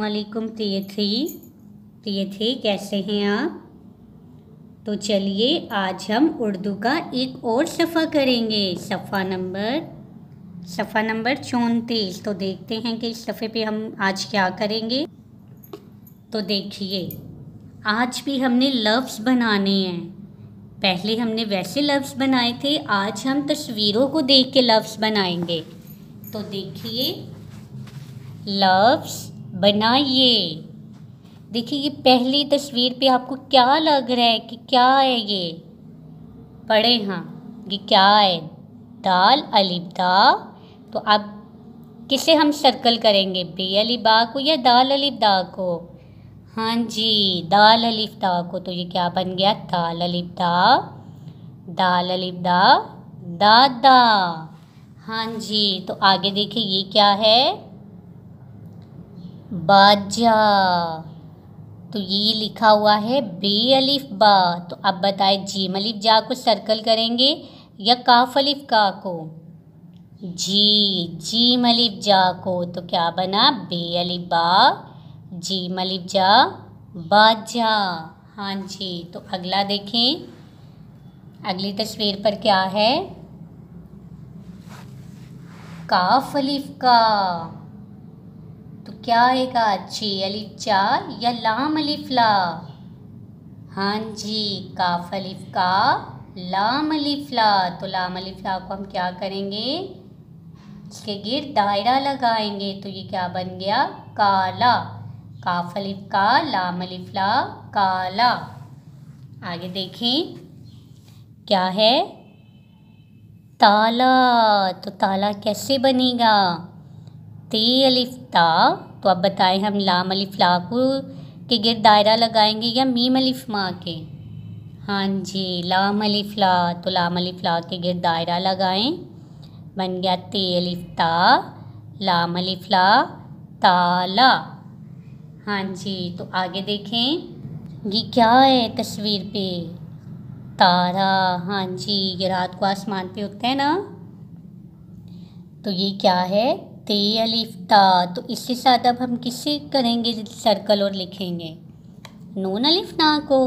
वालेकुम प्रिय थ्री प्रिय थ्री कैसे हैं आप तो चलिए आज हम उर्दू का एक और सफ़ा करेंगे सफ़ा नंबर सफ़ा नंबर चौंतीस तो देखते हैं कि इस सफ़े पे हम आज क्या करेंगे तो देखिए आज भी हमने लफ्ज़ बनाने हैं पहले हमने वैसे लफ्स बनाए थे आज हम तस्वीरों को देख के लफ्स बनाएंगे तो देखिए लफ्स बनाइए देखिए ये पहली तस्वीर पे आपको क्या लग रहा है कि क्या है ये पढ़े हाँ ये क्या है दाल अलिबदा तो आप किसे हम सर्कल करेंगे बे अलिबा को या दाल अलिबदा को हाँ जी दाल अलिफ दा को तो ये क्या बन गया दाल अलिबदा दाल अलिबदा दादा हाँ जी तो आगे देखिए ये क्या है बाजा तो ये लिखा हुआ है बे अलिफ बा तो अब बताए जीम अलिफ जा को सर्कल करेंगे या काफ अलिफ का को जी जीम अलिफ जा को तो क्या बना बे अलिफ बा जी मलिफ जा बाजा हाँ जी तो अगला देखें अगली तस्वीर पर क्या है काफ अलिफ का तो क्या आएगा जे अलिफ चार या लाम अलिफ ला हाँ जी काफ अलिफ का लाम अलिफ ला तो लाम अलिफ ला को हम क्या करेंगे इसके गिर दायरा लगाएंगे तो ये क्या बन गया काला काफ अलिफ का लाम अलिफ ला काला आगे देखें क्या है ताला तो ताला कैसे बनेगा ते तो अब बताएं हम लाम अलिफ ला के गिर दायरा लगाएंगे या मीम अलिफ माँ के हाँ जी लाम अलिफ ला तो लाम अलिफ ला के गिर दायरा लगाएं बन गया ते लाम अलिफ ला ताला हाँ जी तो आगे देखें ये क्या है तस्वीर पे तारा हाँ जी ये रात को आसमान पे उठते है ना तो ये क्या है ते अलिफ ता तो इससे साथ अब हम किससे करेंगे सर्कल और लिखेंगे नून अलिफ ना को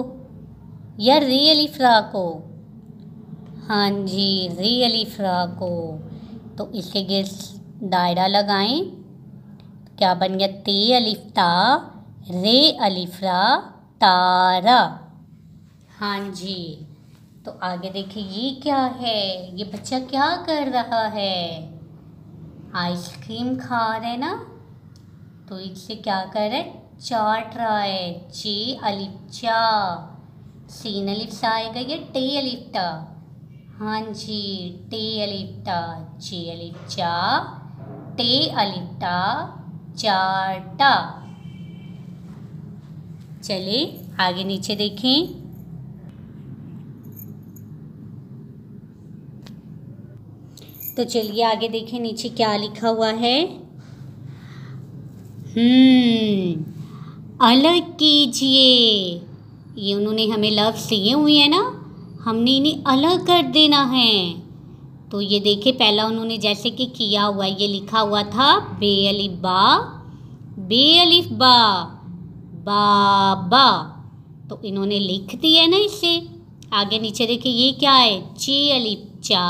या रे अलिफ रा को हाँ जी रे अलिफ रा को तो इसे गिर दायरा लगाएं क्या बन गया ते अलिफ ता रे अलिफ रा तारा हाँ जी तो आगे देखिए ये क्या है ये बच्चा क्या कर रहा है आइसक्रीम खा रहे हैं ना तो इससे क्या कर रहे चाट रहा है चे अलिफ चा सीन अलिफ आएगा या टे अलिप्टा हाँ जी टे अलिप्टा टा चे अलिफ टे अलिफ चाटा चले आगे नीचे देखें तो चलिए आगे देखें नीचे क्या लिखा हुआ है हम्म, अलग कीजिए ये उन्होंने हमें लव दिए हुए हैं ना हमने इन्हें अलग कर देना है तो ये देखे पहला उन्होंने जैसे कि किया हुआ ये लिखा हुआ था बे अलिफ बा बे अलिफ बा बा तो इन्होंने लिख दिया ना इसे आगे नीचे देखिए ये क्या है चे अलिफ चा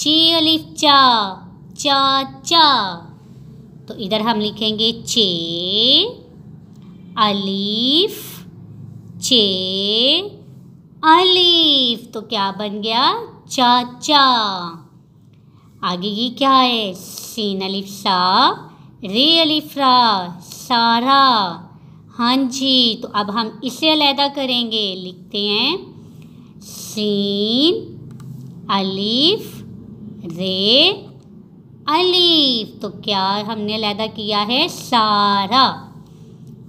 ची अलिफ चा चा चा तो इधर हम लिखेंगे चे अलीफ चे अलीफ तो क्या बन गया चा चा आगे ये क्या है सीन अलिफ सा रे अलिफ रा सारा हाँ जी तो अब हम इसे अलहदा करेंगे लिखते हैं सीन अलीफ जे अलीफ तो क्या हमने लहदा किया है सारा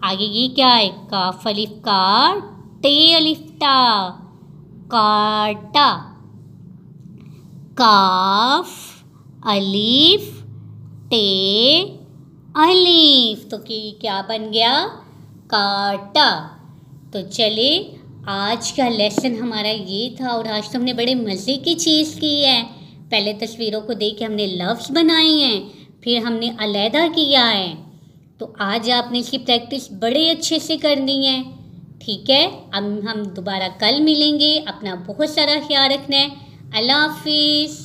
आगे ये क्या है काफ अलीफ का टे अलीफ टा काटा काफ अलीफ टे अलीफ तो कि क्या बन गया काटा तो चले आज का लेसन हमारा ये था और आज तो हमने बड़े मज़े की चीज़ की है पहले तस्वीरों को देख के हमने लफ्स बनाए हैं फिर हमने अलहदा किया है तो आज आपने इसकी प्रैक्टिस बड़े अच्छे से करनी है ठीक है अब हम दोबारा कल मिलेंगे अपना बहुत सारा ख्याल रखना है अल्लाह हाफिज़